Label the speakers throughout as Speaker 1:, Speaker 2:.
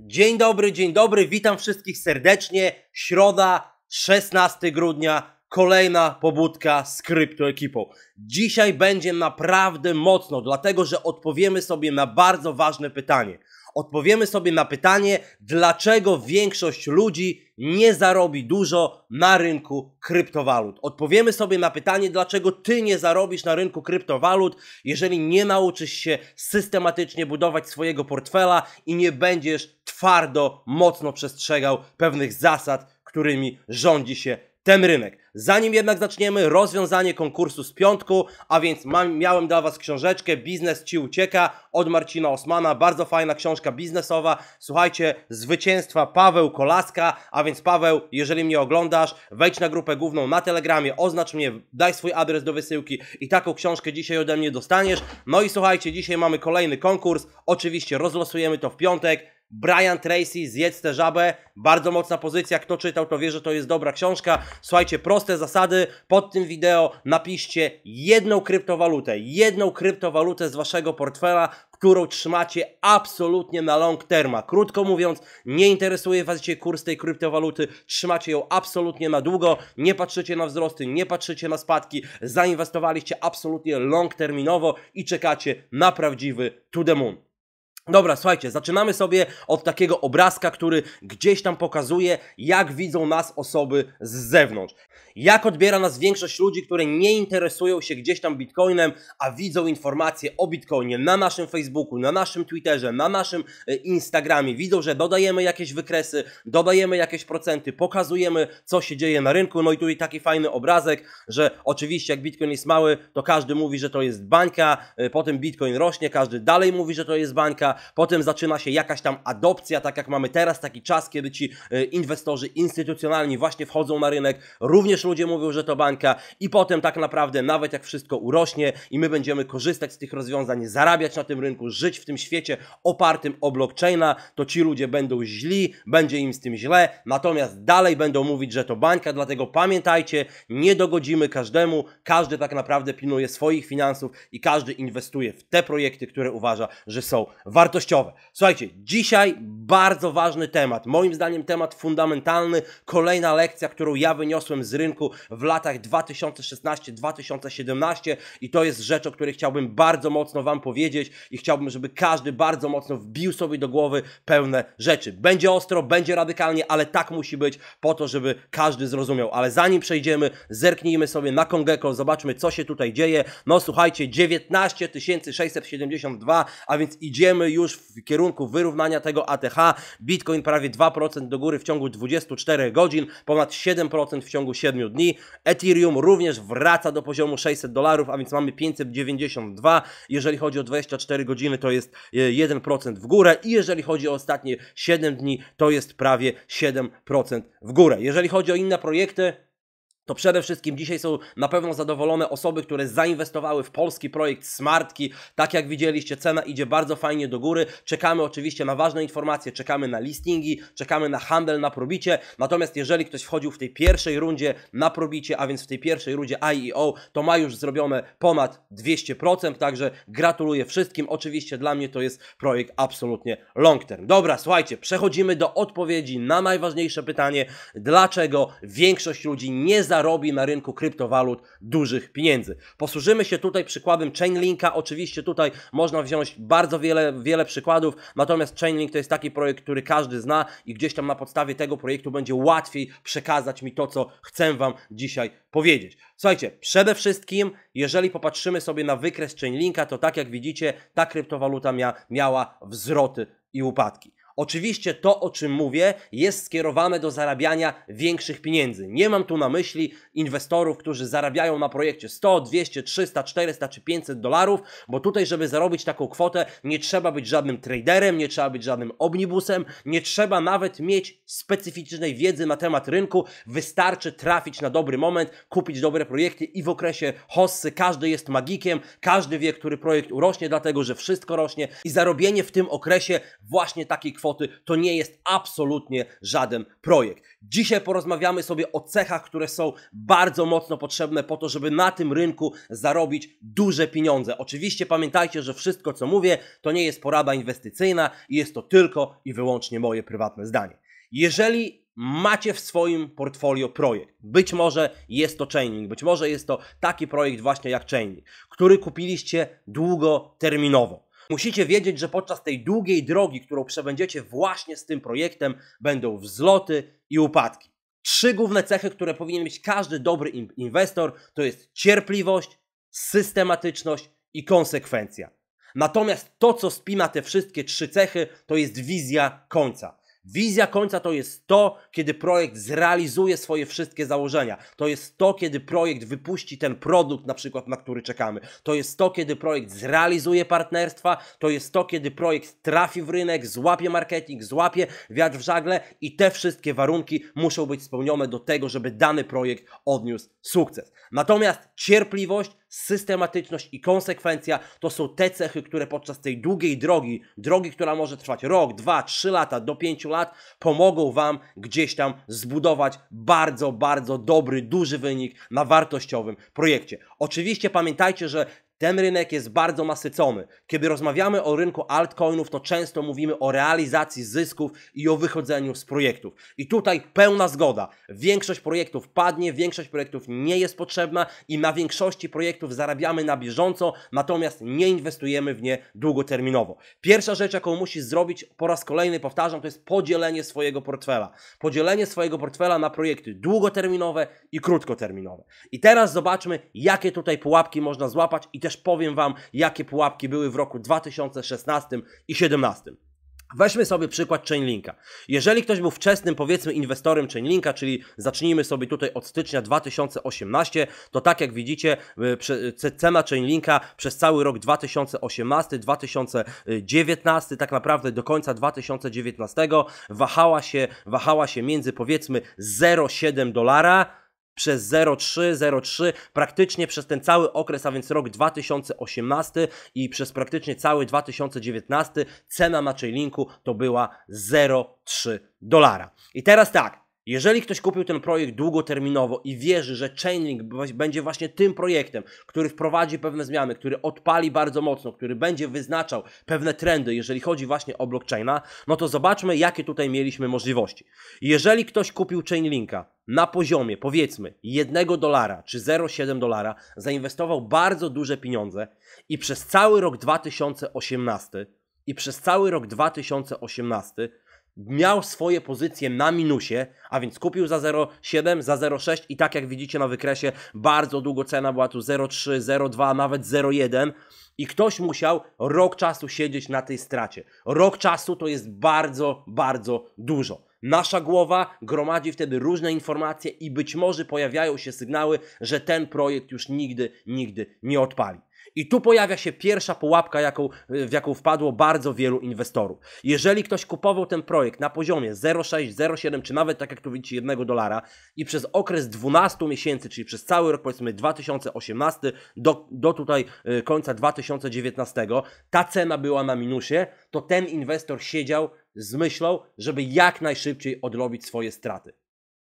Speaker 1: Dzień dobry, dzień dobry, witam wszystkich serdecznie. Środa, 16 grudnia, kolejna pobudka z kryptoekipą. Dzisiaj będzie naprawdę mocno, dlatego że odpowiemy sobie na bardzo ważne pytanie. Odpowiemy sobie na pytanie, dlaczego większość ludzi nie zarobi dużo na rynku kryptowalut. Odpowiemy sobie na pytanie, dlaczego ty nie zarobisz na rynku kryptowalut, jeżeli nie nauczysz się systematycznie budować swojego portfela i nie będziesz twardo, mocno przestrzegał pewnych zasad, którymi rządzi się ten rynek. Zanim jednak zaczniemy, rozwiązanie konkursu z piątku, a więc mam, miałem dla Was książeczkę Biznes Ci Ucieka od Marcina Osmana. Bardzo fajna książka biznesowa. Słuchajcie, zwycięstwa Paweł Kolaska, a więc Paweł, jeżeli mnie oglądasz, wejdź na grupę główną na Telegramie, oznacz mnie, daj swój adres do wysyłki i taką książkę dzisiaj ode mnie dostaniesz. No i słuchajcie, dzisiaj mamy kolejny konkurs. Oczywiście rozlosujemy to w piątek. Brian Tracy, Zjedz tę żabę, bardzo mocna pozycja, kto czytał to wie, że to jest dobra książka. Słuchajcie, proste zasady, pod tym wideo napiszcie jedną kryptowalutę, jedną kryptowalutę z waszego portfela, którą trzymacie absolutnie na long terma. Krótko mówiąc, nie interesuje was dzisiaj kurs tej kryptowaluty, trzymacie ją absolutnie na długo, nie patrzycie na wzrosty, nie patrzycie na spadki, zainwestowaliście absolutnie long terminowo i czekacie na prawdziwy to the moon. Dobra, słuchajcie, zaczynamy sobie od takiego obrazka, który gdzieś tam pokazuje, jak widzą nas osoby z zewnątrz. Jak odbiera nas większość ludzi, które nie interesują się gdzieś tam bitcoinem, a widzą informacje o bitcoinie na naszym Facebooku, na naszym Twitterze, na naszym e, Instagramie. Widzą, że dodajemy jakieś wykresy, dodajemy jakieś procenty, pokazujemy, co się dzieje na rynku. No i tutaj taki fajny obrazek, że oczywiście jak bitcoin jest mały, to każdy mówi, że to jest bańka, e, potem bitcoin rośnie, każdy dalej mówi, że to jest bańka potem zaczyna się jakaś tam adopcja, tak jak mamy teraz taki czas, kiedy ci e, inwestorzy instytucjonalni właśnie wchodzą na rynek, również ludzie mówią, że to bańka i potem tak naprawdę nawet jak wszystko urośnie i my będziemy korzystać z tych rozwiązań, zarabiać na tym rynku, żyć w tym świecie opartym o blockchaina, to ci ludzie będą źli, będzie im z tym źle, natomiast dalej będą mówić, że to bańka, dlatego pamiętajcie, nie dogodzimy każdemu, każdy tak naprawdę pilnuje swoich finansów i każdy inwestuje w te projekty, które uważa, że są wartościowe wartościowe. Słuchajcie, dzisiaj bardzo ważny temat, moim zdaniem temat fundamentalny, kolejna lekcja, którą ja wyniosłem z rynku w latach 2016-2017 i to jest rzecz, o której chciałbym bardzo mocno Wam powiedzieć i chciałbym, żeby każdy bardzo mocno wbił sobie do głowy pełne rzeczy. Będzie ostro, będzie radykalnie, ale tak musi być po to, żeby każdy zrozumiał. Ale zanim przejdziemy, zerknijmy sobie na Kongeko, zobaczmy co się tutaj dzieje. No słuchajcie, 19 672, a więc idziemy już w kierunku wyrównania tego ATH. Bitcoin prawie 2% do góry w ciągu 24 godzin, ponad 7% w ciągu 7 dni. Ethereum również wraca do poziomu 600 dolarów, a więc mamy 592. Jeżeli chodzi o 24 godziny, to jest 1% e, w górę i jeżeli chodzi o ostatnie 7 dni, to jest prawie 7% w górę. Jeżeli chodzi o inne projekty, to przede wszystkim dzisiaj są na pewno zadowolone osoby, które zainwestowały w polski projekt Smartki. Tak jak widzieliście, cena idzie bardzo fajnie do góry. Czekamy oczywiście na ważne informacje, czekamy na listingi, czekamy na handel na probicie. Natomiast jeżeli ktoś wchodził w tej pierwszej rundzie na probicie, a więc w tej pierwszej rundzie IEO, to ma już zrobione ponad 200%, także gratuluję wszystkim. Oczywiście dla mnie to jest projekt absolutnie long term. Dobra, słuchajcie, przechodzimy do odpowiedzi na najważniejsze pytanie, dlaczego większość ludzi nie za zarobi na rynku kryptowalut dużych pieniędzy. Posłużymy się tutaj przykładem Chainlinka. Oczywiście tutaj można wziąć bardzo wiele, wiele przykładów, natomiast Chainlink to jest taki projekt, który każdy zna i gdzieś tam na podstawie tego projektu będzie łatwiej przekazać mi to, co chcę Wam dzisiaj powiedzieć. Słuchajcie, przede wszystkim, jeżeli popatrzymy sobie na wykres Chainlinka, to tak jak widzicie, ta kryptowaluta mia miała wzroty i upadki. Oczywiście to, o czym mówię, jest skierowane do zarabiania większych pieniędzy. Nie mam tu na myśli inwestorów, którzy zarabiają na projekcie 100, 200, 300, 400 czy 500 dolarów, bo tutaj, żeby zarobić taką kwotę, nie trzeba być żadnym traderem, nie trzeba być żadnym omnibusem, nie trzeba nawet mieć specyficznej wiedzy na temat rynku. Wystarczy trafić na dobry moment, kupić dobre projekty i w okresie hossy każdy jest magikiem, każdy wie, który projekt urośnie, dlatego że wszystko rośnie i zarobienie w tym okresie właśnie takiej kwoty kwoty, to nie jest absolutnie żaden projekt. Dzisiaj porozmawiamy sobie o cechach, które są bardzo mocno potrzebne po to, żeby na tym rynku zarobić duże pieniądze. Oczywiście pamiętajcie, że wszystko co mówię to nie jest porada inwestycyjna i jest to tylko i wyłącznie moje prywatne zdanie. Jeżeli macie w swoim portfolio projekt. Być może jest to chaining, być może jest to taki projekt właśnie jak chaining, który kupiliście długoterminowo. Musicie wiedzieć, że podczas tej długiej drogi, którą przebędziecie właśnie z tym projektem, będą wzloty i upadki. Trzy główne cechy, które powinien mieć każdy dobry inwestor, to jest cierpliwość, systematyczność i konsekwencja. Natomiast to, co spina te wszystkie trzy cechy, to jest wizja końca. Wizja końca to jest to, kiedy projekt zrealizuje swoje wszystkie założenia. To jest to, kiedy projekt wypuści ten produkt, na przykład, na który czekamy. To jest to, kiedy projekt zrealizuje partnerstwa. To jest to, kiedy projekt trafi w rynek, złapie marketing, złapie wiatr w żagle i te wszystkie warunki muszą być spełnione do tego, żeby dany projekt odniósł sukces. Natomiast cierpliwość systematyczność i konsekwencja to są te cechy, które podczas tej długiej drogi, drogi, która może trwać rok, dwa, trzy lata, do pięciu lat, pomogą Wam gdzieś tam zbudować bardzo, bardzo dobry, duży wynik na wartościowym projekcie. Oczywiście pamiętajcie, że ten rynek jest bardzo nasycony. Kiedy rozmawiamy o rynku altcoinów, to często mówimy o realizacji zysków i o wychodzeniu z projektów. I tutaj pełna zgoda. Większość projektów padnie, większość projektów nie jest potrzebna i na większości projektów zarabiamy na bieżąco, natomiast nie inwestujemy w nie długoterminowo. Pierwsza rzecz, jaką musisz zrobić, po raz kolejny powtarzam, to jest podzielenie swojego portfela. Podzielenie swojego portfela na projekty długoterminowe i krótkoterminowe. I teraz zobaczmy, jakie tutaj pułapki można złapać i te chociaż powiem Wam, jakie pułapki były w roku 2016 i 2017. Weźmy sobie przykład Chainlinka. Jeżeli ktoś był wczesnym, powiedzmy, inwestorem Chainlinka, czyli zacznijmy sobie tutaj od stycznia 2018, to tak jak widzicie, y, cena Chainlinka przez cały rok 2018, 2019, tak naprawdę do końca 2019 wahała się, wahała się między powiedzmy 0,7 dolara przez 0,3-0,3 praktycznie przez ten cały okres, a więc rok 2018 i przez praktycznie cały 2019 cena chainlinku to była 0,3 dolara. I teraz tak, jeżeli ktoś kupił ten projekt długoterminowo i wierzy, że Chainlink będzie właśnie tym projektem, który wprowadzi pewne zmiany, który odpali bardzo mocno, który będzie wyznaczał pewne trendy, jeżeli chodzi właśnie o blockchaina, no to zobaczmy, jakie tutaj mieliśmy możliwości. Jeżeli ktoś kupił Chainlinka na poziomie powiedzmy 1 dolara czy 0,7 dolara zainwestował bardzo duże pieniądze i przez cały rok 2018 i przez cały rok 2018 miał swoje pozycje na minusie, a więc kupił za 0,7, za 0,6 i tak jak widzicie na wykresie bardzo długo cena była tu 0,3, 0,2, nawet 0,1 i ktoś musiał rok czasu siedzieć na tej stracie. Rok czasu to jest bardzo, bardzo dużo. Nasza głowa gromadzi wtedy różne informacje i być może pojawiają się sygnały, że ten projekt już nigdy, nigdy nie odpali. I tu pojawia się pierwsza pułapka, jaką, w jaką wpadło bardzo wielu inwestorów. Jeżeli ktoś kupował ten projekt na poziomie 0,6, 0,7, czy nawet tak jak tu widzicie, 1 dolara i przez okres 12 miesięcy, czyli przez cały rok powiedzmy 2018 do, do tutaj y, końca 2019, ta cena była na minusie, to ten inwestor siedział z myślą, żeby jak najszybciej odrobić swoje straty.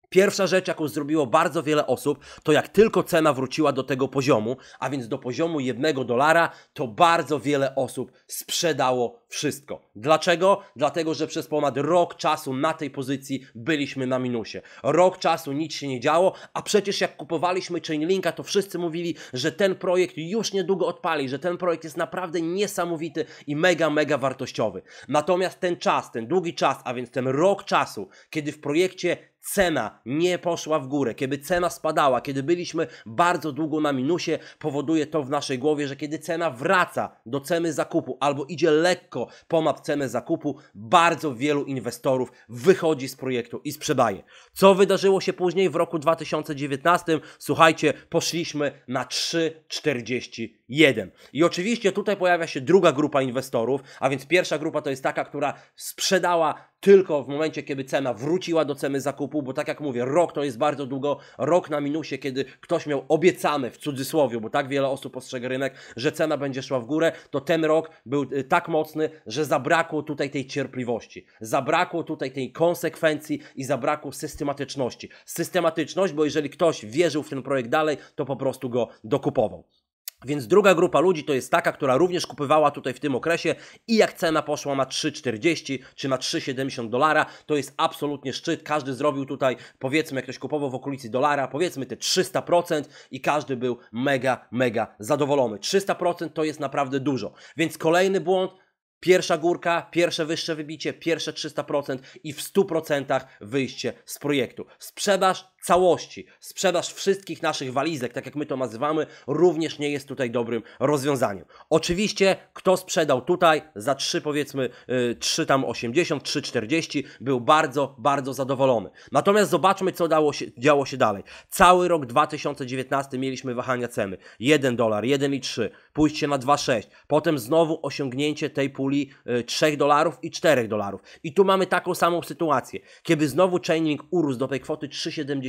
Speaker 1: Pierwsza rzecz, jaką zrobiło bardzo wiele osób, to jak tylko cena wróciła do tego poziomu, a więc do poziomu jednego dolara, to bardzo wiele osób sprzedało wszystko. Dlaczego? Dlatego, że przez ponad rok czasu na tej pozycji byliśmy na minusie. Rok czasu nic się nie działo, a przecież jak kupowaliśmy Chainlinka, to wszyscy mówili, że ten projekt już niedługo odpali, że ten projekt jest naprawdę niesamowity i mega, mega wartościowy. Natomiast ten czas, ten długi czas, a więc ten rok czasu, kiedy w projekcie cena nie poszła w górę, kiedy cena spadała, kiedy byliśmy bardzo długo na minusie, powoduje to w naszej głowie, że kiedy cena wraca do ceny zakupu albo idzie lekko ponad cenę zakupu, bardzo wielu inwestorów wychodzi z projektu i sprzedaje. Co wydarzyło się później w roku 2019? Słuchajcie, poszliśmy na 3,40 Jeden. I oczywiście tutaj pojawia się druga grupa inwestorów, a więc pierwsza grupa to jest taka, która sprzedała tylko w momencie, kiedy cena wróciła do ceny zakupu, bo tak jak mówię, rok to jest bardzo długo, rok na minusie, kiedy ktoś miał obiecany w cudzysłowie, bo tak wiele osób postrzega rynek, że cena będzie szła w górę, to ten rok był y, tak mocny, że zabrakło tutaj tej cierpliwości, zabrakło tutaj tej konsekwencji i zabrakło systematyczności. Systematyczność, bo jeżeli ktoś wierzył w ten projekt dalej, to po prostu go dokupował. Więc druga grupa ludzi to jest taka, która również kupywała tutaj w tym okresie i jak cena poszła na 3,40 czy na 3,70 dolara, to jest absolutnie szczyt. Każdy zrobił tutaj, powiedzmy, jak ktoś kupował w okolicy dolara, powiedzmy te 300% i każdy był mega, mega zadowolony. 300% to jest naprawdę dużo. Więc kolejny błąd, Pierwsza górka, pierwsze wyższe wybicie, pierwsze 300% i w 100% wyjście z projektu. Sprzedaż całości. Sprzedaż wszystkich naszych walizek, tak jak my to nazywamy, również nie jest tutaj dobrym rozwiązaniem. Oczywiście, kto sprzedał tutaj za 3 powiedzmy 3 y, tam 80, 3,40 był bardzo, bardzo zadowolony. Natomiast zobaczmy, co dało się, działo się dalej. Cały rok 2019 mieliśmy wahania ceny. 1 dolar, 1,3, pójście na 2,6. Potem znowu osiągnięcie tej puli 3 y, dolarów i 4 dolarów. I tu mamy taką samą sytuację. Kiedy znowu chaining urósł do tej kwoty 3,70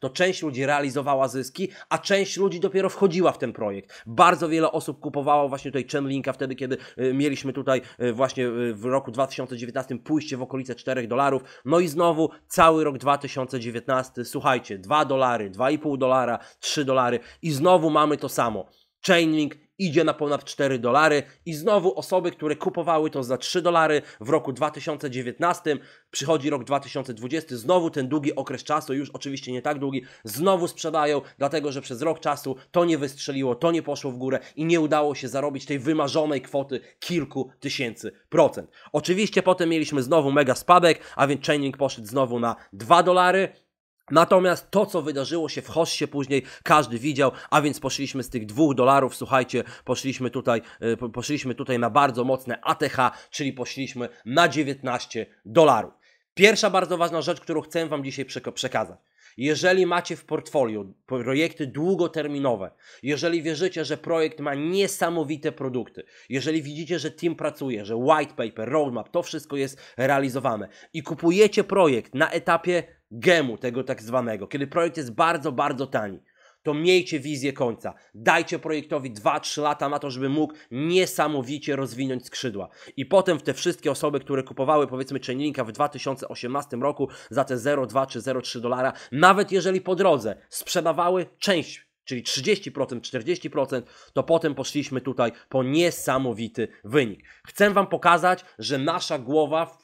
Speaker 1: to część ludzi realizowała zyski, a część ludzi dopiero wchodziła w ten projekt. Bardzo wiele osób kupowało właśnie tutaj Chainlinka wtedy, kiedy y, mieliśmy tutaj y, właśnie y, w roku 2019 pójście w okolice 4 dolarów. No i znowu cały rok 2019, słuchajcie, 2 dolary, 2,5 dolara, 3 dolary i znowu mamy to samo. Chainlink idzie na ponad 4 dolary i znowu osoby, które kupowały to za 3 dolary w roku 2019, przychodzi rok 2020, znowu ten długi okres czasu, już oczywiście nie tak długi, znowu sprzedają, dlatego że przez rok czasu to nie wystrzeliło, to nie poszło w górę i nie udało się zarobić tej wymarzonej kwoty kilku tysięcy procent. Oczywiście potem mieliśmy znowu mega spadek, a więc Chainlink poszedł znowu na 2 dolary, Natomiast to, co wydarzyło się w Hossie później, każdy widział, a więc poszliśmy z tych dwóch dolarów, słuchajcie, poszliśmy tutaj, e, poszliśmy tutaj na bardzo mocne ATH, czyli poszliśmy na 19 dolarów. Pierwsza bardzo ważna rzecz, którą chcę Wam dzisiaj przekazać. Jeżeli macie w portfolio projekty długoterminowe, jeżeli wierzycie, że projekt ma niesamowite produkty, jeżeli widzicie, że team pracuje, że white paper, roadmap, to wszystko jest realizowane i kupujecie projekt na etapie gemu tego tak zwanego, kiedy projekt jest bardzo, bardzo tani, to miejcie wizję końca. Dajcie projektowi 2-3 lata na to, żeby mógł niesamowicie rozwinąć skrzydła. I potem w te wszystkie osoby, które kupowały powiedzmy Chainlinka w 2018 roku za te 0,2 czy 0,3 dolara, nawet jeżeli po drodze sprzedawały część czyli 30%, 40%, to potem poszliśmy tutaj po niesamowity wynik. Chcę Wam pokazać, że nasza głowa,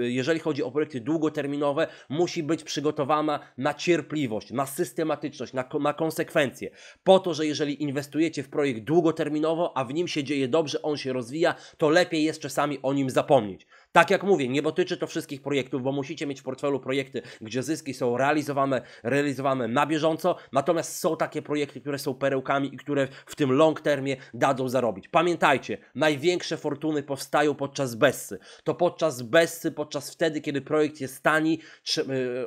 Speaker 1: jeżeli chodzi o projekty długoterminowe, musi być przygotowana na cierpliwość, na systematyczność, na, na konsekwencje. Po to, że jeżeli inwestujecie w projekt długoterminowo, a w nim się dzieje dobrze, on się rozwija, to lepiej jest czasami o nim zapomnieć. Tak jak mówię, nie dotyczy to wszystkich projektów, bo musicie mieć w portfelu projekty, gdzie zyski są realizowane, realizowane na bieżąco, natomiast są takie projekty, które są perełkami i które w tym long termie dadzą zarobić. Pamiętajcie, największe fortuny powstają podczas bessy. To podczas bessy, podczas wtedy, kiedy projekt jest tani, y,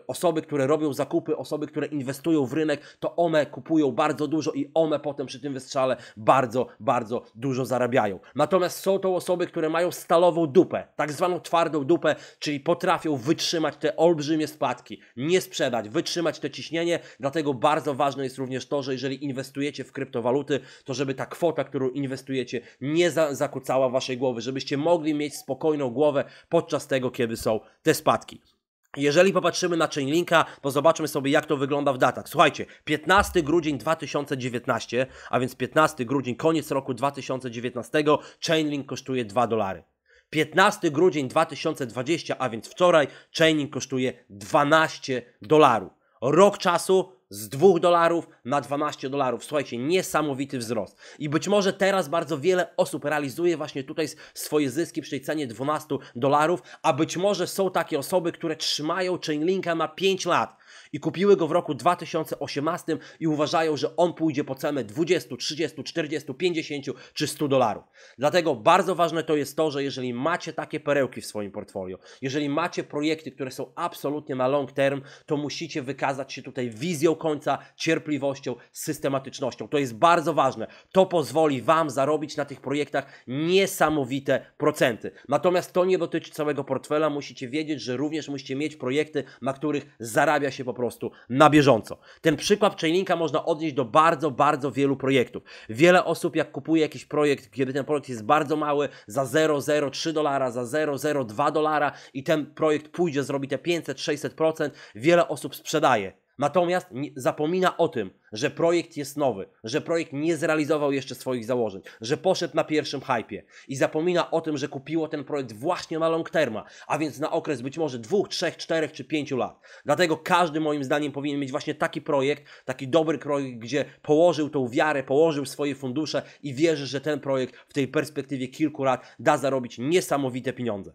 Speaker 1: osoby, które robią zakupy, osoby, które inwestują w rynek, to one kupują bardzo dużo i one potem przy tym wystrzale bardzo, bardzo dużo zarabiają. Natomiast są to osoby, które mają stalową dupę, tak zwaną twardą dupę, czyli potrafią wytrzymać te olbrzymie spadki, nie sprzedać, wytrzymać te ciśnienie, dlatego bardzo ważne jest również to, że jeżeli inwestujecie w kryptowaluty, to żeby ta kwota, którą inwestujecie, nie za waszej głowy, żebyście mogli mieć spokojną głowę podczas tego, kiedy są te spadki. Jeżeli popatrzymy na Chainlinka, to zobaczmy sobie, jak to wygląda w datach. Słuchajcie, 15 grudzień 2019, a więc 15 grudzień, koniec roku 2019, Chainlink kosztuje 2 dolary. 15 grudzień 2020, a więc wczoraj, chaining kosztuje 12 dolarów. Rok czasu z 2 dolarów na 12 dolarów. Słuchajcie, niesamowity wzrost. I być może teraz bardzo wiele osób realizuje właśnie tutaj swoje zyski przy tej cenie 12 dolarów, a być może są takie osoby, które trzymają Chainlinka na 5 lat i kupiły go w roku 2018 i uważają, że on pójdzie po cenę 20, 30, 40, 50 czy 100 dolarów. Dlatego bardzo ważne to jest to, że jeżeli macie takie perełki w swoim portfolio, jeżeli macie projekty, które są absolutnie na long term, to musicie wykazać się tutaj wizją, końca cierpliwością, systematycznością. To jest bardzo ważne. To pozwoli Wam zarobić na tych projektach niesamowite procenty. Natomiast to nie dotyczy całego portfela. Musicie wiedzieć, że również musicie mieć projekty, na których zarabia się po prostu na bieżąco. Ten przykład Chainlinka można odnieść do bardzo, bardzo wielu projektów. Wiele osób, jak kupuje jakiś projekt, kiedy ten projekt jest bardzo mały, za 0,03 dolara, za 0,02 dolara i ten projekt pójdzie, zrobi te 500-600%, wiele osób sprzedaje Natomiast zapomina o tym, że projekt jest nowy, że projekt nie zrealizował jeszcze swoich założeń, że poszedł na pierwszym hypie i zapomina o tym, że kupiło ten projekt właśnie na long terma, a więc na okres być może dwóch, trzech, czterech czy pięciu lat. Dlatego każdy moim zdaniem powinien mieć właśnie taki projekt, taki dobry projekt, gdzie położył tą wiarę, położył swoje fundusze i wierzy, że ten projekt w tej perspektywie kilku lat da zarobić niesamowite pieniądze.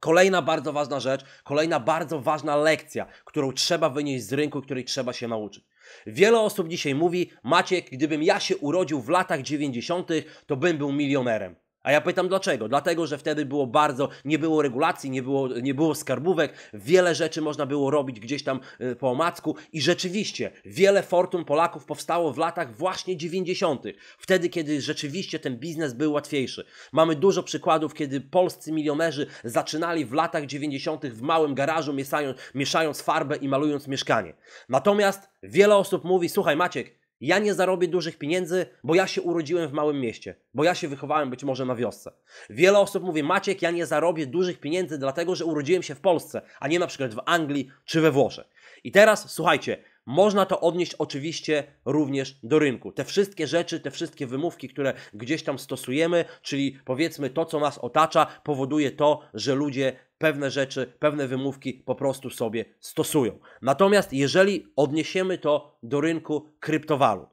Speaker 1: Kolejna bardzo ważna rzecz, kolejna bardzo ważna lekcja, którą trzeba wynieść z rynku, której trzeba się nauczyć. Wiele osób dzisiaj mówi: Maciek, gdybym ja się urodził w latach 90., to bym był milionerem. A ja pytam dlaczego? Dlatego, że wtedy było bardzo, nie było regulacji, nie było, nie było skarbówek, wiele rzeczy można było robić gdzieś tam y, po omacku i rzeczywiście wiele fortun Polaków powstało w latach właśnie 90., wtedy, kiedy rzeczywiście ten biznes był łatwiejszy. Mamy dużo przykładów, kiedy polscy milionerzy zaczynali w latach 90. w małym garażu, mieszając, mieszając farbę i malując mieszkanie. Natomiast wiele osób mówi: Słuchaj, Maciek, ja nie zarobię dużych pieniędzy, bo ja się urodziłem w małym mieście, bo ja się wychowałem być może na wiosce. Wiele osób mówi: Maciek, ja nie zarobię dużych pieniędzy, dlatego że urodziłem się w Polsce, a nie na przykład w Anglii czy we Włoszech. I teraz słuchajcie, można to odnieść oczywiście również do rynku. Te wszystkie rzeczy, te wszystkie wymówki, które gdzieś tam stosujemy, czyli powiedzmy to, co nas otacza, powoduje to, że ludzie pewne rzeczy, pewne wymówki po prostu sobie stosują. Natomiast jeżeli odniesiemy to do rynku kryptowalut,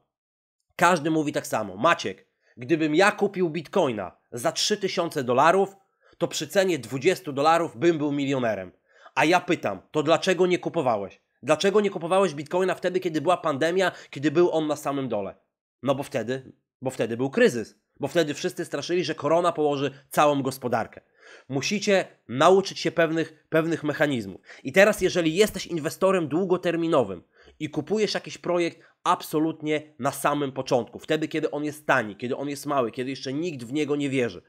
Speaker 1: każdy mówi tak samo. Maciek, gdybym ja kupił bitcoina za 3000 dolarów, to przy cenie 20 dolarów bym był milionerem. A ja pytam, to dlaczego nie kupowałeś? Dlaczego nie kupowałeś bitcoina wtedy, kiedy była pandemia, kiedy był on na samym dole? No bo wtedy, bo wtedy był kryzys. Bo wtedy wszyscy straszyli, że korona położy całą gospodarkę. Musicie nauczyć się pewnych, pewnych mechanizmów. I teraz, jeżeli jesteś inwestorem długoterminowym i kupujesz jakiś projekt absolutnie na samym początku, wtedy, kiedy on jest tani, kiedy on jest mały, kiedy jeszcze nikt w niego nie wierzy,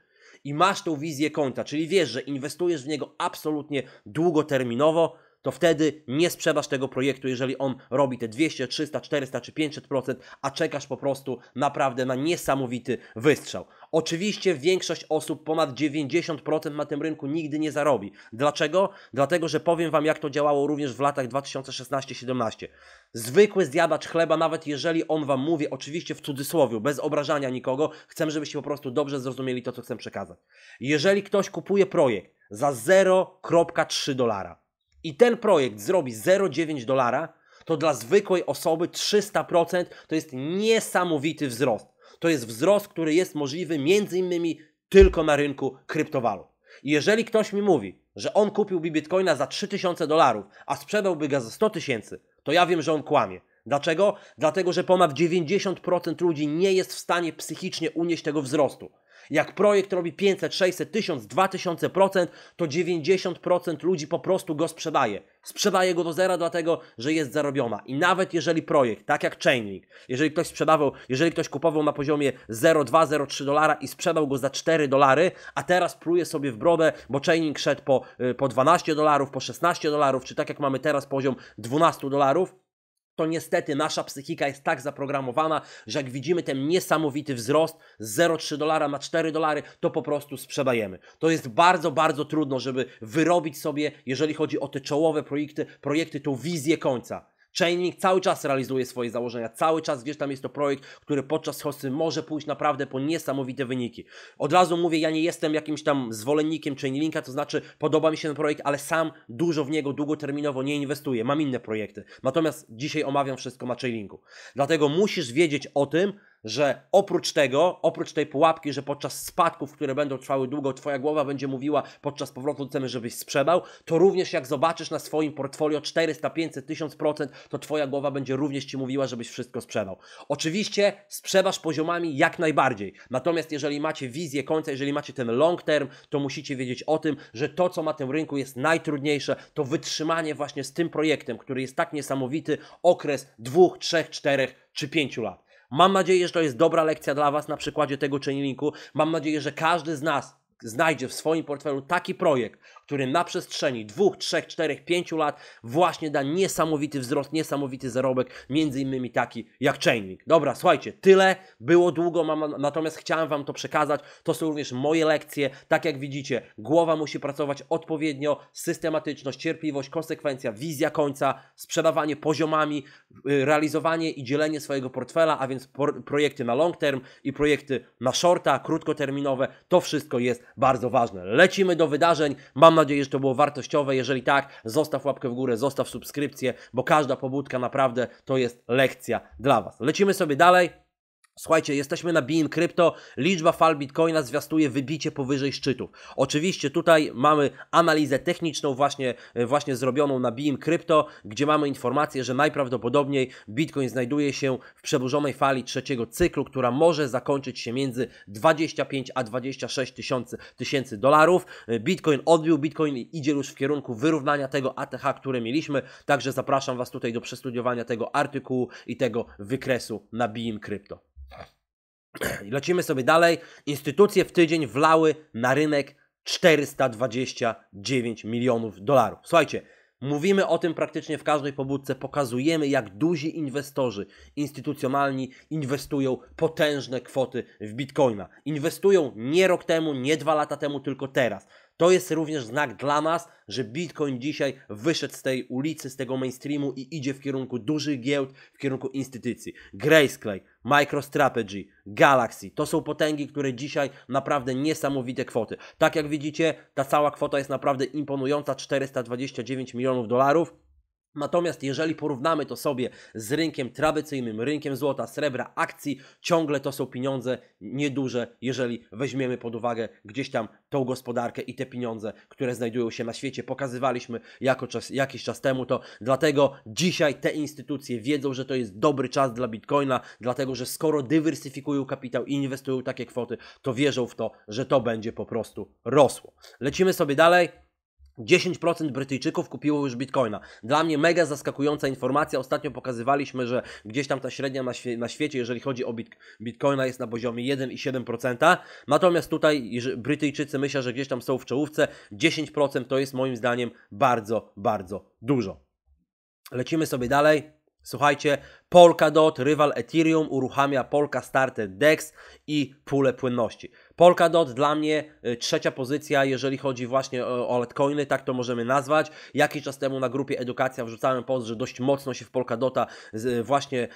Speaker 1: i masz tą wizję konta, czyli wiesz, że inwestujesz w niego absolutnie długoterminowo, to wtedy nie sprzedasz tego projektu, jeżeli on robi te 200, 300, 400 czy 500%, a czekasz po prostu naprawdę na niesamowity wystrzał. Oczywiście większość osób, ponad 90% na tym rynku nigdy nie zarobi. Dlaczego? Dlatego, że powiem Wam, jak to działało również w latach 2016-17. Zwykły zjadacz chleba, nawet jeżeli on Wam mówi, oczywiście w cudzysłowie, bez obrażania nikogo, chcę, żebyście po prostu dobrze zrozumieli to, co chcę przekazać. Jeżeli ktoś kupuje projekt za 0,3 dolara, i ten projekt zrobi 0,9 dolara, to dla zwykłej osoby 300% to jest niesamowity wzrost. To jest wzrost, który jest możliwy między innymi tylko na rynku kryptowalut. I jeżeli ktoś mi mówi, że on kupiłby bitcoina za 3000 dolarów, a sprzedałby go za 100 tysięcy, to ja wiem, że on kłamie. Dlaczego? Dlatego, że ponad 90% ludzi nie jest w stanie psychicznie unieść tego wzrostu. Jak projekt robi 500, 600, 1000, 2000%, to 90% ludzi po prostu go sprzedaje. Sprzedaje go do zera, dlatego że jest zarobiona. I nawet jeżeli projekt, tak jak Chainlink, jeżeli ktoś sprzedawał, jeżeli ktoś kupował na poziomie 0,2-0,3 dolara i sprzedał go za 4 dolary, a teraz pluje sobie w brodę, bo Chainlink szedł po, y, po 12 dolarów, po 16 dolarów, czy tak jak mamy teraz poziom 12 dolarów, to niestety nasza psychika jest tak zaprogramowana, że jak widzimy ten niesamowity wzrost z 0,3 dolara na 4 dolary, to po prostu sprzedajemy. To jest bardzo, bardzo trudno, żeby wyrobić sobie, jeżeli chodzi o te czołowe projekty, projekty tą wizję końca. Chainlink cały czas realizuje swoje założenia, cały czas wiesz, tam jest to projekt, który podczas hosty może pójść naprawdę po niesamowite wyniki. Od razu mówię, ja nie jestem jakimś tam zwolennikiem Chainlinka, to znaczy podoba mi się ten projekt, ale sam dużo w niego długoterminowo nie inwestuję, mam inne projekty. Natomiast dzisiaj omawiam wszystko na Chainlinku. Dlatego musisz wiedzieć o tym, że oprócz tego, oprócz tej pułapki, że podczas spadków, które będą trwały długo, twoja głowa będzie mówiła podczas powrotu chcemy, ceny, żebyś sprzedał, to również jak zobaczysz na swoim portfolio 400, 500, 1000%, to twoja głowa będzie również ci mówiła, żebyś wszystko sprzedał. Oczywiście sprzedaż poziomami jak najbardziej. Natomiast jeżeli macie wizję końca, jeżeli macie ten long term, to musicie wiedzieć o tym, że to, co na tym rynku jest najtrudniejsze, to wytrzymanie właśnie z tym projektem, który jest tak niesamowity, okres dwóch, trzech, czterech czy pięciu lat. Mam nadzieję, że to jest dobra lekcja dla Was na przykładzie tego traininku. Mam nadzieję, że każdy z nas znajdzie w swoim portfelu taki projekt, który na przestrzeni dwóch, trzech, czterech, pięciu lat właśnie da niesamowity wzrost, niesamowity zarobek, między innymi taki jak Chainlink. Dobra, słuchajcie, tyle, było długo, mam, natomiast chciałem Wam to przekazać, to są również moje lekcje, tak jak widzicie, głowa musi pracować odpowiednio, systematyczność, cierpliwość, konsekwencja, wizja końca, sprzedawanie poziomami, y, realizowanie i dzielenie swojego portfela, a więc por projekty na long term i projekty na shorta, krótkoterminowe, to wszystko jest bardzo ważne. Lecimy do wydarzeń. Mam nadzieję, że to było wartościowe. Jeżeli tak, zostaw łapkę w górę, zostaw subskrypcję, bo każda pobudka naprawdę to jest lekcja dla Was. Lecimy sobie dalej. Słuchajcie, jesteśmy na Bean Crypto. Liczba fal Bitcoina zwiastuje wybicie powyżej szczytów. Oczywiście tutaj mamy analizę techniczną właśnie, e, właśnie zrobioną na Bean Crypto, gdzie mamy informację, że najprawdopodobniej Bitcoin znajduje się w przeburzonej fali trzeciego cyklu, która może zakończyć się między 25 a 26 tysięcy, tysięcy dolarów. E, Bitcoin odbił, Bitcoin idzie już w kierunku wyrównania tego ATH, które mieliśmy, także zapraszam Was tutaj do przestudiowania tego artykułu i tego wykresu na Bean Crypto. Lecimy sobie dalej. Instytucje w tydzień wlały na rynek 429 milionów dolarów. Słuchajcie, mówimy o tym praktycznie w każdej pobudce, pokazujemy jak duzi inwestorzy instytucjonalni inwestują potężne kwoty w bitcoina. Inwestują nie rok temu, nie dwa lata temu, tylko teraz. To jest również znak dla nas, że Bitcoin dzisiaj wyszedł z tej ulicy, z tego mainstreamu i idzie w kierunku dużych giełd, w kierunku instytucji. Grayscale, MicroStrategy, Galaxy to są potęgi, które dzisiaj naprawdę niesamowite kwoty. Tak jak widzicie, ta cała kwota jest naprawdę imponująca 429 milionów dolarów. Natomiast jeżeli porównamy to sobie z rynkiem tradycyjnym, rynkiem złota, srebra, akcji, ciągle to są pieniądze nieduże, jeżeli weźmiemy pod uwagę gdzieś tam tą gospodarkę i te pieniądze, które znajdują się na świecie. Pokazywaliśmy jako czas, jakiś czas temu to, dlatego dzisiaj te instytucje wiedzą, że to jest dobry czas dla Bitcoina, dlatego że skoro dywersyfikują kapitał i inwestują takie kwoty, to wierzą w to, że to będzie po prostu rosło. Lecimy sobie dalej. 10% Brytyjczyków kupiło już bitcoina. Dla mnie mega zaskakująca informacja. Ostatnio pokazywaliśmy, że gdzieś tam ta średnia na, świe na świecie, jeżeli chodzi o bit bitcoina, jest na poziomie 1,7%. Natomiast tutaj Brytyjczycy myślą, że gdzieś tam są w czołówce. 10% to jest moim zdaniem bardzo, bardzo dużo. Lecimy sobie dalej. Słuchajcie, Polkadot, rywal Ethereum uruchamia Polka Starter DEX i pulę płynności. Polkadot dla mnie y, trzecia pozycja, jeżeli chodzi właśnie o, o altcoiny, tak to możemy nazwać. Jakiś czas temu na grupie Edukacja wrzucałem post, że dość mocno się w Polkadota y, właśnie y,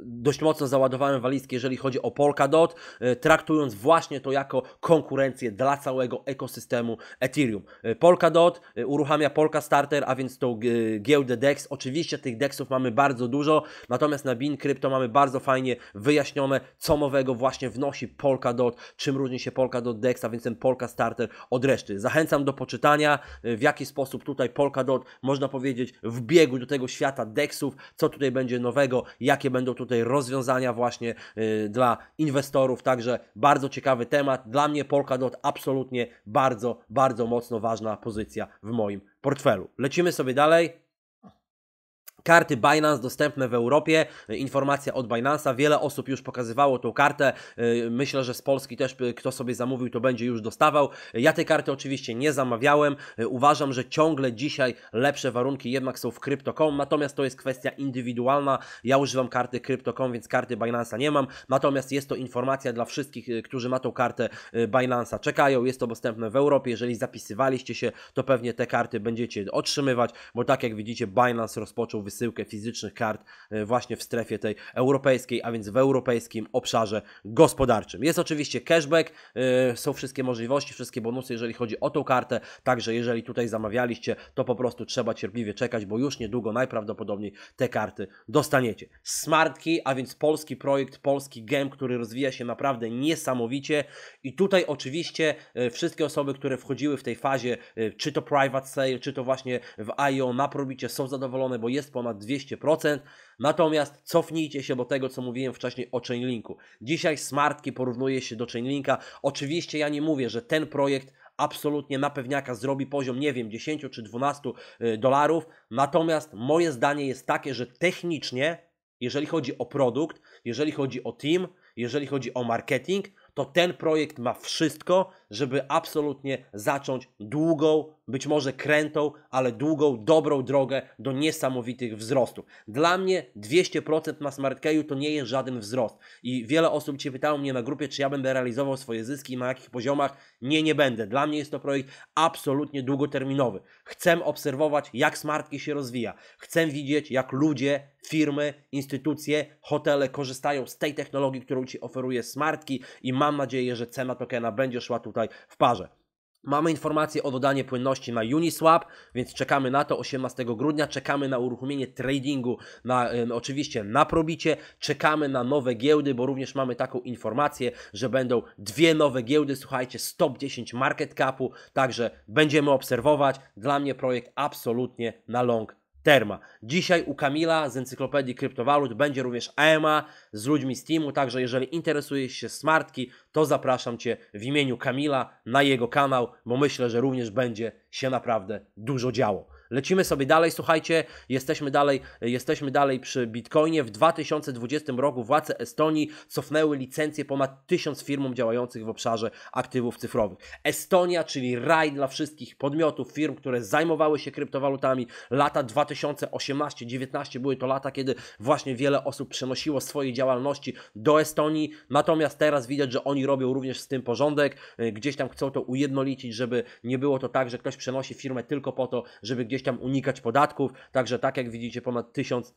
Speaker 1: dość mocno załadowałem walizki, jeżeli chodzi o Polkadot, traktując właśnie to jako konkurencję dla całego ekosystemu Ethereum. Polkadot uruchamia Polka Starter, a więc tą giełdę DEX. Oczywiście tych DEXów mamy bardzo dużo, natomiast na Bin Crypto mamy bardzo fajnie wyjaśnione, co nowego właśnie wnosi Polkadot, czym różni się Polka Dex, a więc ten Polka Starter od reszty. Zachęcam do poczytania, e, w jaki sposób tutaj Polka dot można powiedzieć, wbiegł do tego świata Dexów, co tutaj będzie nowego, jakie będą tutaj rozwiązania właśnie e, dla inwestorów. Także bardzo ciekawy temat. Dla mnie Polka dot absolutnie bardzo, bardzo mocno ważna pozycja w moim portfelu. Lecimy sobie dalej. Karty Binance dostępne w Europie, informacja od Binance'a, wiele osób już pokazywało tą kartę, y, myślę, że z Polski też y, kto sobie zamówił, to będzie już dostawał. Ja tej karty oczywiście nie zamawiałem, y, uważam, że ciągle dzisiaj lepsze warunki jednak są w Crypto.com, natomiast to jest kwestia indywidualna, ja używam karty Crypto.com, więc karty Binance'a nie mam, natomiast jest to informacja dla wszystkich, którzy na tą kartę Binance'a czekają, jest to dostępne w Europie, jeżeli zapisywaliście się, to pewnie te karty będziecie otrzymywać, bo tak jak widzicie Binance rozpoczął wysyłkę fizycznych kart e, właśnie w strefie tej europejskiej, a więc w europejskim obszarze gospodarczym. Jest oczywiście cashback, e, są wszystkie możliwości, wszystkie bonusy, jeżeli chodzi o tą kartę, także jeżeli tutaj zamawialiście, to po prostu trzeba cierpliwie czekać, bo już niedługo najprawdopodobniej te karty dostaniecie. Smartki, a więc polski projekt, polski gem, który rozwija się naprawdę niesamowicie i tutaj oczywiście e, wszystkie osoby, które wchodziły w tej fazie, czy to private sale, czy to właśnie w IO na probicie są zadowolone, bo jest po ponad 200%. Natomiast cofnijcie się do tego, co mówiłem wcześniej o Chainlinku. Dzisiaj smartki porównuje się do Chainlinka. Oczywiście ja nie mówię, że ten projekt absolutnie na pewniaka zrobi poziom, nie wiem, 10 czy 12 e, dolarów. Natomiast moje zdanie jest takie, że technicznie, jeżeli chodzi o produkt, jeżeli chodzi o team, jeżeli chodzi o marketing, to ten projekt ma wszystko, żeby absolutnie zacząć długą, być może krętą, ale długą, dobrą drogę do niesamowitych wzrostów. Dla mnie 200% na SmartKeyu to nie jest żaden wzrost. I wiele osób Cię pytało mnie na grupie, czy ja będę realizował swoje zyski i na jakich poziomach. Nie, nie będę. Dla mnie jest to projekt absolutnie długoterminowy. Chcę obserwować, jak SmartKey się rozwija. Chcę widzieć, jak ludzie, firmy, instytucje, hotele korzystają z tej technologii, którą Ci oferuje SmartKey i mam nadzieję, że cena tokena będzie szła tutaj tutaj w parze. Mamy informację o dodanie płynności na Uniswap, więc czekamy na to 18 grudnia, czekamy na uruchomienie tradingu, na, y, oczywiście na probicie, czekamy na nowe giełdy, bo również mamy taką informację, że będą dwie nowe giełdy, słuchajcie, stop 10 market capu, także będziemy obserwować. Dla mnie projekt absolutnie na long Terma. Dzisiaj u Kamila z Encyklopedii Kryptowalut będzie również EMA z ludźmi z teamu, także jeżeli interesujesz się smartki, to zapraszam Cię w imieniu Kamila na jego kanał, bo myślę, że również będzie się naprawdę dużo działo. Lecimy sobie dalej, słuchajcie, jesteśmy dalej, jesteśmy dalej przy Bitcoinie. W 2020 roku władze Estonii cofnęły licencje ponad 1000 firmom działających w obszarze aktywów cyfrowych. Estonia, czyli raj dla wszystkich podmiotów, firm, które zajmowały się kryptowalutami. Lata 2018-19 były to lata, kiedy właśnie wiele osób przenosiło swoje działalności do Estonii. Natomiast teraz widać, że oni robią również z tym porządek. Gdzieś tam chcą to ujednolicić, żeby nie było to tak, że ktoś przenosi firmę tylko po to, żeby gdzieś gdzieś tam unikać podatków. Także tak jak widzicie, ponad tysiąc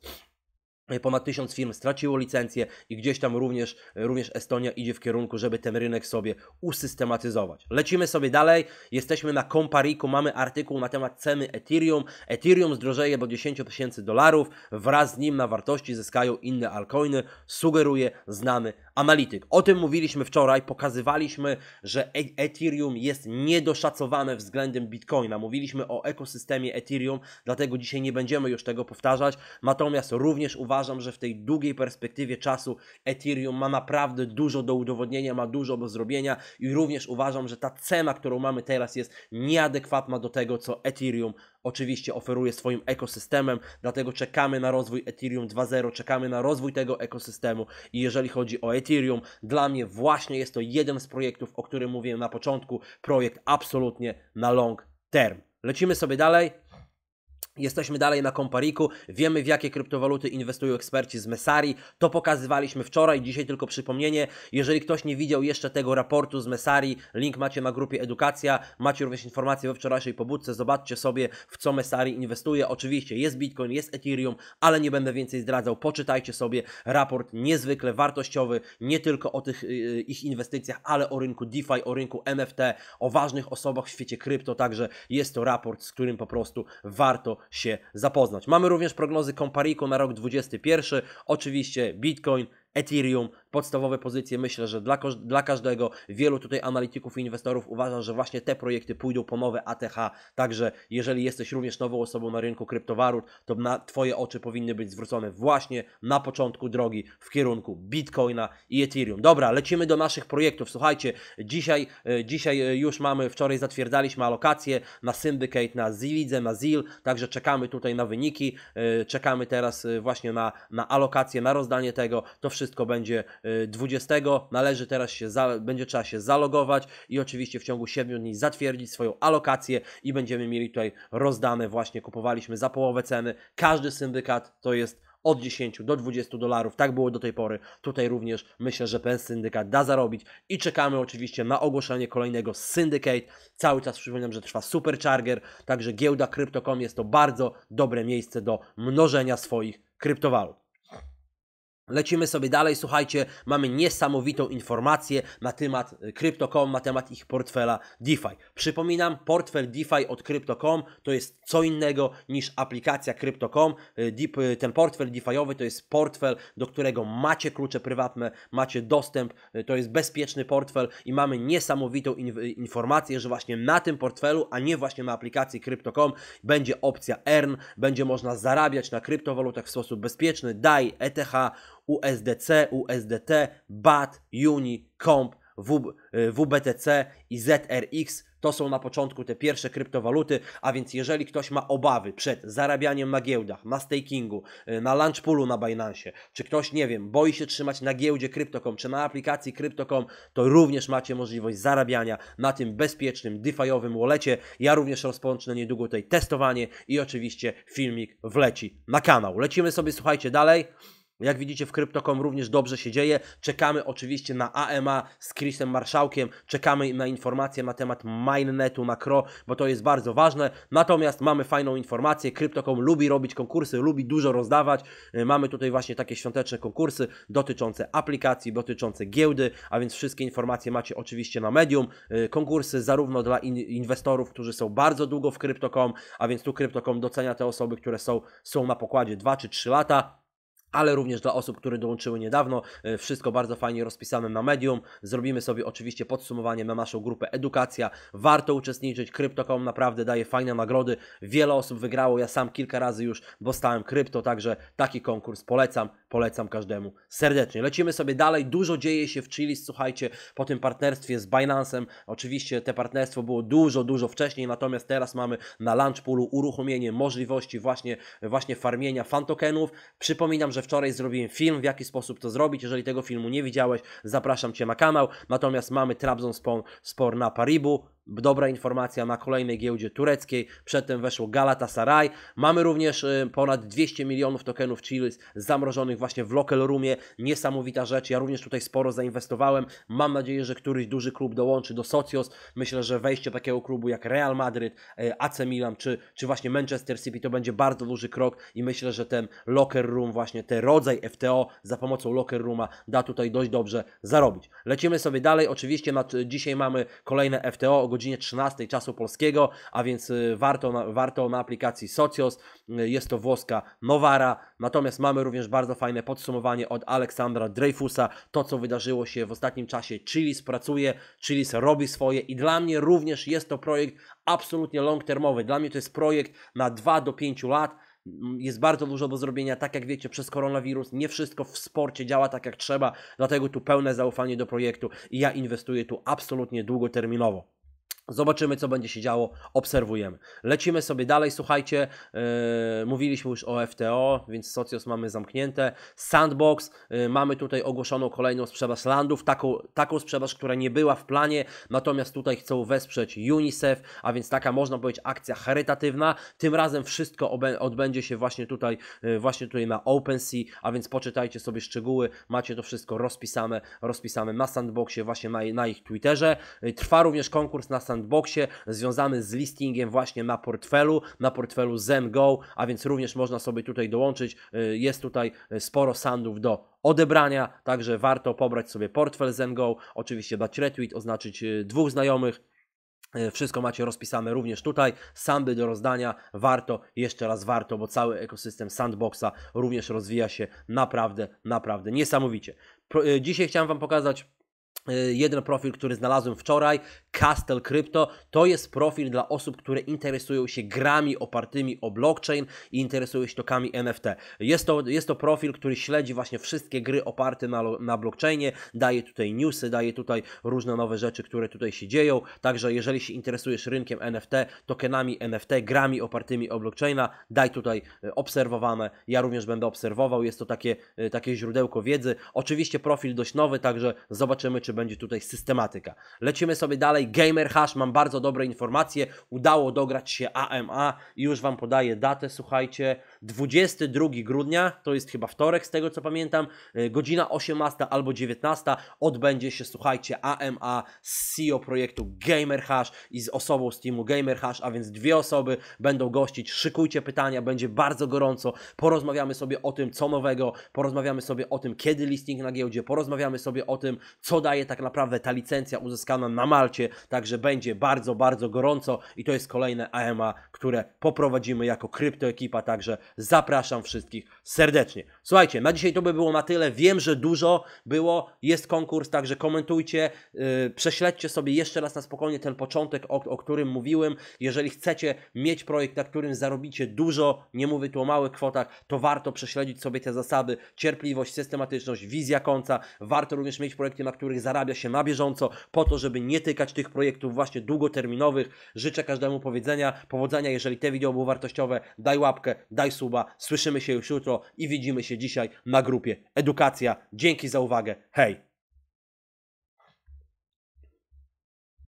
Speaker 1: Ponad tysiąc firm straciło licencję i gdzieś tam również, również Estonia idzie w kierunku, żeby ten rynek sobie usystematyzować. Lecimy sobie dalej. Jesteśmy na Compariku, mamy artykuł na temat ceny Ethereum. Ethereum zdrożeje do 10 tysięcy dolarów. Wraz z nim na wartości zyskają inne altcoiny. Sugeruje znany Analityk. O tym mówiliśmy wczoraj, pokazywaliśmy, że e- Ethereum jest niedoszacowane względem Bitcoina. Mówiliśmy o ekosystemie Ethereum, dlatego dzisiaj nie będziemy już tego powtarzać. Natomiast również uważam, że w tej długiej perspektywie czasu Ethereum ma naprawdę dużo do udowodnienia, ma dużo do zrobienia i również uważam, że ta cena, którą mamy teraz jest nieadekwatna do tego, co Ethereum oczywiście oferuje swoim ekosystemem, dlatego czekamy na rozwój Ethereum 2.0, czekamy na rozwój tego ekosystemu i jeżeli chodzi o Ethereum, dla mnie właśnie jest to jeden z projektów, o którym mówiłem na początku, projekt absolutnie na long term. Lecimy sobie dalej. Jesteśmy dalej na Kompariku, wiemy w jakie kryptowaluty inwestują eksperci z Messari. To pokazywaliśmy wczoraj, dzisiaj tylko przypomnienie. Jeżeli ktoś nie widział jeszcze tego raportu z Messari, link macie na grupie Edukacja. Macie również informacje we wczorajszej pobudce. Zobaczcie sobie, w co Messari inwestuje. Oczywiście jest Bitcoin, jest Ethereum, ale nie będę więcej zdradzał. Poczytajcie sobie raport niezwykle wartościowy, nie tylko o tych y, ich inwestycjach, ale o rynku DeFi, o rynku NFT, o ważnych osobach w świecie krypto. Także jest to raport, z którym po prostu warto się zapoznać. Mamy również prognozy Comparico na rok 2021, oczywiście Bitcoin, Ethereum, podstawowe pozycje. Myślę, że dla, dla każdego, wielu tutaj analityków i inwestorów uważa, że właśnie te projekty pójdą po nowe ATH. Także jeżeli jesteś również nową osobą na rynku kryptowalut, to na Twoje oczy powinny być zwrócone właśnie na początku drogi w kierunku Bitcoina i Ethereum. Dobra, lecimy do naszych projektów. Słuchajcie, dzisiaj, e, dzisiaj e, już mamy, wczoraj zatwierdzaliśmy alokację na Syndicate, na Zilidze, na Zil, także czekamy tutaj na wyniki, e, czekamy teraz właśnie na, na alokację, na rozdanie tego. To wszystko wszystko będzie 20. Y, Należy teraz się, za, będzie trzeba się zalogować i oczywiście w ciągu 7 dni zatwierdzić swoją alokację i będziemy mieli tutaj rozdane właśnie, kupowaliśmy za połowę ceny. Każdy syndykat to jest od 10 do 20 dolarów. Tak było do tej pory. Tutaj również myślę, że ten syndykat da zarobić i czekamy oczywiście na ogłoszenie kolejnego syndicate. Cały czas przypominam, że trwa supercharger, także giełda krypto.com jest to bardzo dobre miejsce do mnożenia swoich kryptowalut. Lecimy sobie dalej, słuchajcie, mamy niesamowitą informację na temat y, Crypto.com, na temat ich portfela DeFi. Przypominam, portfel DeFi od Crypto.com to jest co innego niż aplikacja Crypto.com. Y, y, ten portfel DeFiowy to jest portfel, do którego macie klucze prywatne, macie dostęp, to jest bezpieczny portfel i mamy niesamowitą in informację, że właśnie na tym portfelu, a nie właśnie na aplikacji Crypto.com będzie opcja EARN, będzie można zarabiać na kryptowalutach w sposób bezpieczny, DAI, ETH, USDC, USDT, BAT, UNI, COMP, w, y, WBTC i ZRX to są na początku te pierwsze kryptowaluty, a więc jeżeli ktoś ma obawy przed zarabianiem na giełdach, na stakingu, y, na launch poolu na Binance, czy ktoś, nie wiem, boi się trzymać na giełdzie Crypto.com, czy na aplikacji Crypto.com, to również macie możliwość zarabiania na tym bezpiecznym, DeFi'owym wolecie. Ja również rozpocznę niedługo tutaj testowanie i oczywiście filmik wleci na kanał. Lecimy sobie, słuchajcie, dalej. Jak widzicie w Crypto.com również dobrze się dzieje. Czekamy oczywiście na AMA z Chrisem Marszałkiem. Czekamy na informacje na temat Mainnetu, na Kro, bo to jest bardzo ważne. Natomiast mamy fajną informację. Crypto.com lubi robić konkursy, lubi dużo rozdawać. Y, mamy tutaj właśnie takie świąteczne konkursy dotyczące aplikacji, dotyczące giełdy, a więc wszystkie informacje macie oczywiście na medium. Y, konkursy zarówno dla inwestorów, którzy są bardzo długo w Crypto.com, a więc tu Crypto.com docenia te osoby, które są, są na pokładzie 2 czy 3 lata ale również dla osób, które dołączyły niedawno. E, wszystko bardzo fajnie rozpisane na medium. Zrobimy sobie oczywiście podsumowanie na naszą grupę Edukacja. Warto uczestniczyć. Kryptocom naprawdę daje fajne nagrody. Wiele osób wygrało. Ja sam kilka razy już dostałem krypto, także taki konkurs polecam. Polecam każdemu serdecznie. Lecimy sobie dalej. Dużo dzieje się w Chile, słuchajcie, po tym partnerstwie z Binance'em. Oczywiście te partnerstwo było dużo, dużo wcześniej, natomiast teraz mamy na Launchpoolu uruchomienie możliwości właśnie, właśnie farmienia fantokenów. Przypominam, że wczoraj zrobiłem film, w jaki sposób to zrobić. Jeżeli tego filmu nie widziałeś, zapraszam Cię na kanał. Natomiast mamy spor na Paribu. Dobra informacja na kolejnej giełdzie tureckiej, przedtem weszło Galatasaray. Mamy również y, ponad 200 milionów tokenów Chilis zamrożonych właśnie w Local Roomie. Niesamowita rzecz, ja również tutaj sporo zainwestowałem. Mam nadzieję, że któryś duży klub dołączy do Socios. Myślę, że wejście takiego klubu jak Real Madryt, y, AC Milan czy, czy właśnie Manchester City to będzie bardzo duży krok i myślę, że ten Locker Room, właśnie ten rodzaj FTO za pomocą Locker Rooma da tutaj dość dobrze zarobić. Lecimy sobie dalej, oczywiście nad, y, dzisiaj mamy kolejne FTO, godzinie 13 czasu polskiego, a więc y, warto na, warto na aplikacji Socios, y, jest to włoska Nowara. Natomiast mamy również bardzo fajne podsumowanie od Aleksandra Dreyfusa, to co wydarzyło się w ostatnim czasie. Chilis pracuje, Chilis robi swoje i dla mnie również jest to projekt absolutnie long termowy. Dla mnie to jest projekt na 2 do 5 lat jest bardzo dużo do zrobienia, tak jak wiecie, przez koronawirus nie wszystko w sporcie działa tak jak trzeba, dlatego tu pełne zaufanie do projektu i ja inwestuję tu absolutnie długoterminowo. Zobaczymy, co będzie się działo, obserwujemy. Lecimy sobie dalej, słuchajcie, yy, mówiliśmy już o FTO, więc Socios mamy zamknięte. Sandbox, yy, mamy tutaj ogłoszoną kolejną sprzedaż landów, taką, taką sprzedaż, która nie była w planie, natomiast tutaj chcą wesprzeć UNICEF, a więc taka, można powiedzieć, akcja charytatywna. Tym razem wszystko odbędzie się właśnie tutaj, yy, właśnie tutaj na OpenSea, a więc poczytajcie sobie szczegóły, macie to wszystko rozpisane, rozpisane na Sandboxie, właśnie na, na ich Twitterze. Yy, trwa również konkurs na Sandboxie, sandboxie związany z listingiem właśnie na portfelu, na portfelu ZenGo, a więc również można sobie tutaj dołączyć. Y, jest tutaj y, sporo sandów do odebrania, także warto pobrać sobie portfel ZenGo, oczywiście dać retweet, oznaczyć y, dwóch znajomych, wszystko macie rozpisane również tutaj. Sandy do rozdania warto, jeszcze raz warto, bo cały ekosystem sandboxa również rozwija się naprawdę, naprawdę niesamowicie. dzisiaj chciałem Wam pokazać jeden profil, który znalazłem wczoraj. Castle Crypto. To jest profil dla osób, które interesują się grami opartymi o blockchain i interesują się tokami NFT. Jest to, jest to profil, który śledzi właśnie wszystkie gry oparte na, na blockchainie, daje tutaj newsy, daje tutaj różne nowe rzeczy, które tutaj się dzieją. Także jeżeli się interesujesz rynkiem NFT, tokenami NFT, grami opartymi o blockchaina, daj tutaj e, obserwowane. Ja również będę obserwował. Jest to takie, e, takie źródełko wiedzy. Oczywiście profil dość nowy, także zobaczymy, czy będzie tutaj systematyka. Lecimy sobie dalej. Tutaj GamerHash, mam bardzo dobre informacje, udało dograć się AMA i już Wam podaję datę, słuchajcie, 22 grudnia, to jest chyba wtorek z tego co pamiętam, e, godzina 18 albo 19 odbędzie się, słuchajcie, AMA z CEO projektu GamerHash i z osobą z teamu GamerHash, a więc dwie osoby będą gościć, szykujcie pytania, będzie bardzo gorąco, porozmawiamy sobie o tym, co nowego, porozmawiamy sobie o tym, kiedy listing na giełdzie, porozmawiamy sobie o tym, co daje tak naprawdę ta licencja uzyskana na Malcie, także będzie bardzo, bardzo gorąco i to jest kolejne AMA, które poprowadzimy jako kryptoekipa, także zapraszam wszystkich serdecznie. Słuchajcie, na dzisiaj to by było na tyle, wiem, że dużo było, jest konkurs, także komentujcie, yy, prześledźcie sobie jeszcze raz na spokojnie ten początek, o, o którym mówiłem, jeżeli chcecie mieć projekt, na którym zarobicie dużo, nie mówię tu o małych kwotach, to warto prześledzić sobie te zasady, cierpliwość, systematyczność, wizja końca, warto również mieć projekty, na których zarabia się na bieżąco, po to, żeby nie tykać tych tych projektów właśnie długoterminowych. Życzę każdemu powiedzenia, powodzenia, jeżeli te wideo były wartościowe, daj łapkę, daj suba, słyszymy się już jutro i widzimy się dzisiaj na grupie Edukacja. Dzięki za uwagę, hej!